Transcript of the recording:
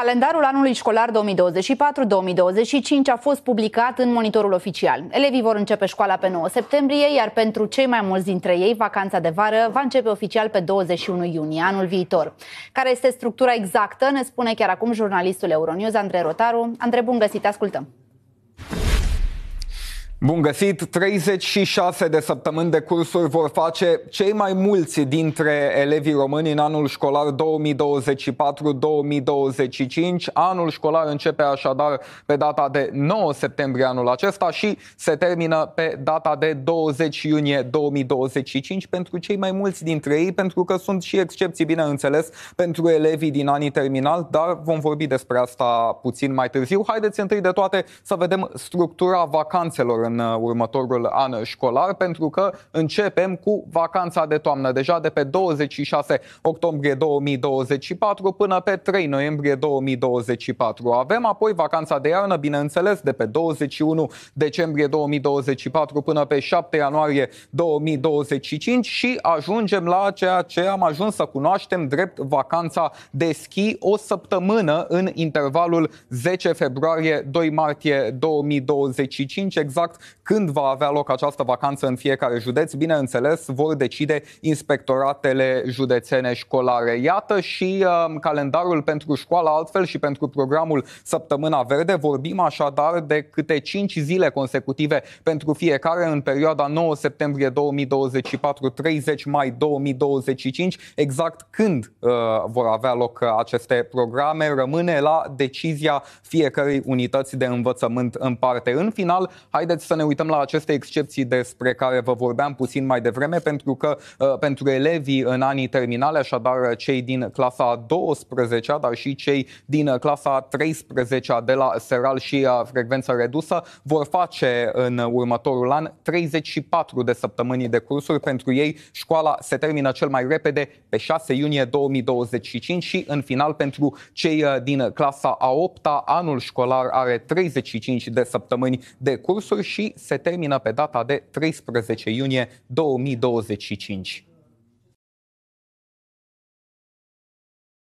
Calendarul anului școlar 2024-2025 a fost publicat în monitorul oficial. Elevii vor începe școala pe 9 septembrie, iar pentru cei mai mulți dintre ei, vacanța de vară va începe oficial pe 21 iunie anul viitor. Care este structura exactă, ne spune chiar acum jurnalistul Euronews, Andrei Rotaru. Andrei, bun găsit, ascultăm! Bun găsit! 36 de săptămâni de cursuri vor face cei mai mulți dintre elevii români în anul școlar 2024-2025. Anul școlar începe așadar pe data de 9 septembrie anul acesta și se termină pe data de 20 iunie 2025 pentru cei mai mulți dintre ei, pentru că sunt și excepții, bineînțeles, pentru elevii din anii terminal, dar vom vorbi despre asta puțin mai târziu. Haideți întâi de toate să vedem structura vacanțelor în în uh, următorul an școlar, pentru că începem cu vacanța de toamnă, deja de pe 26 octombrie 2024 până pe 3 noiembrie 2024. Avem apoi vacanța de iarnă, bineînțeles, de pe 21 decembrie 2024 până pe 7 ianuarie 2025 și ajungem la ceea ce am ajuns să cunoaștem drept vacanța de schi, o săptămână în intervalul 10 februarie-2 martie 2025, exact exact când va avea loc această vacanță în fiecare județ, bineînțeles, vor decide inspectoratele județene școlare. Iată și um, calendarul pentru școală, altfel și pentru programul Săptămâna Verde. Vorbim așadar de câte 5 zile consecutive pentru fiecare în perioada 9 septembrie 2024 30 mai 2025, exact când uh, vor avea loc aceste programe, rămâne la decizia fiecărei unități de învățământ în parte. În final, haideți să ne uităm la aceste excepții despre care vă vorbeam puțin mai devreme, pentru că uh, pentru elevii în anii terminale, așadar cei din clasa 12 dar și cei din clasa 13 de la seral și a uh, frecvență redusă, vor face în următorul an 34 de săptămâni de cursuri. Pentru ei școala se termină cel mai repede pe 6 iunie 2025 și în final pentru cei uh, din clasa a 8 anul școlar are 35 de săptămâni de cursuri și se termină pe data de 13 iunie 2025.